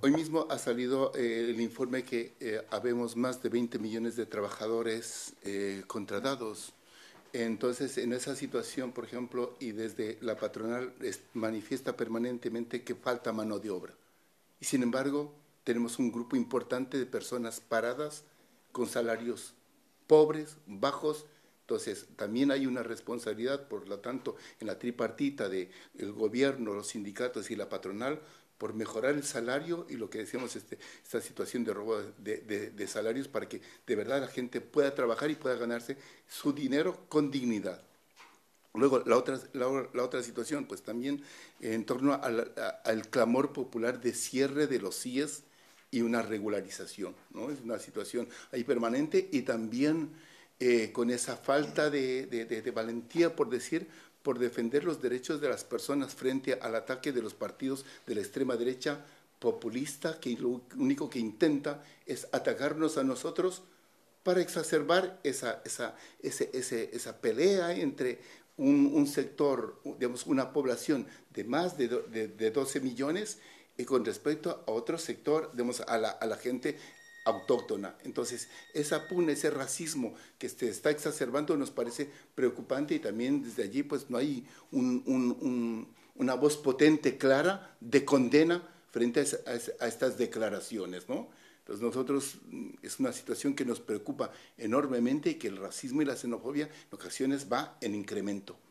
Hoy mismo ha salido eh, el informe que eh, habemos más de 20 millones de trabajadores eh, contratados. Entonces, en esa situación, por ejemplo, y desde la patronal manifiesta permanentemente que falta mano de obra. Y sin embargo, tenemos un grupo importante de personas paradas con salarios pobres, bajos. Entonces, también hay una responsabilidad, por lo tanto, en la tripartita del gobierno, los sindicatos y la patronal por mejorar el salario y lo que decíamos, este, esta situación de robo de, salarios para que de verdad la gente pueda trabajar y pueda ganarse su dinero con dignidad. Luego, la otra, la, otra situación, pues también en torno al clamor popular de cierre de los CIES y una regularización, ¿no? Es una situación ahí permanente y también eh, con esa falta de, de valentía, por decir, por defender los derechos de las personas frente al ataque de los partidos de la extrema derecha populista que lo único que intenta es atacarnos a nosotros para exacerbar esa, esa, esa pelea entre un, sector, digamos, una población de más de, 12 millones y con respecto a otro sector, digamos, a la, a la gente autóctona. Entonces, esa puna, ese racismo que se está exacerbando nos parece preocupante y también desde allí pues no hay una voz potente, clara, de condena frente a, estas declaraciones, ¿no? Entonces pues nosotros mm, es una situación que nos preocupa enormemente y que el racismo y la xenofobia en ocasiones va en incremento.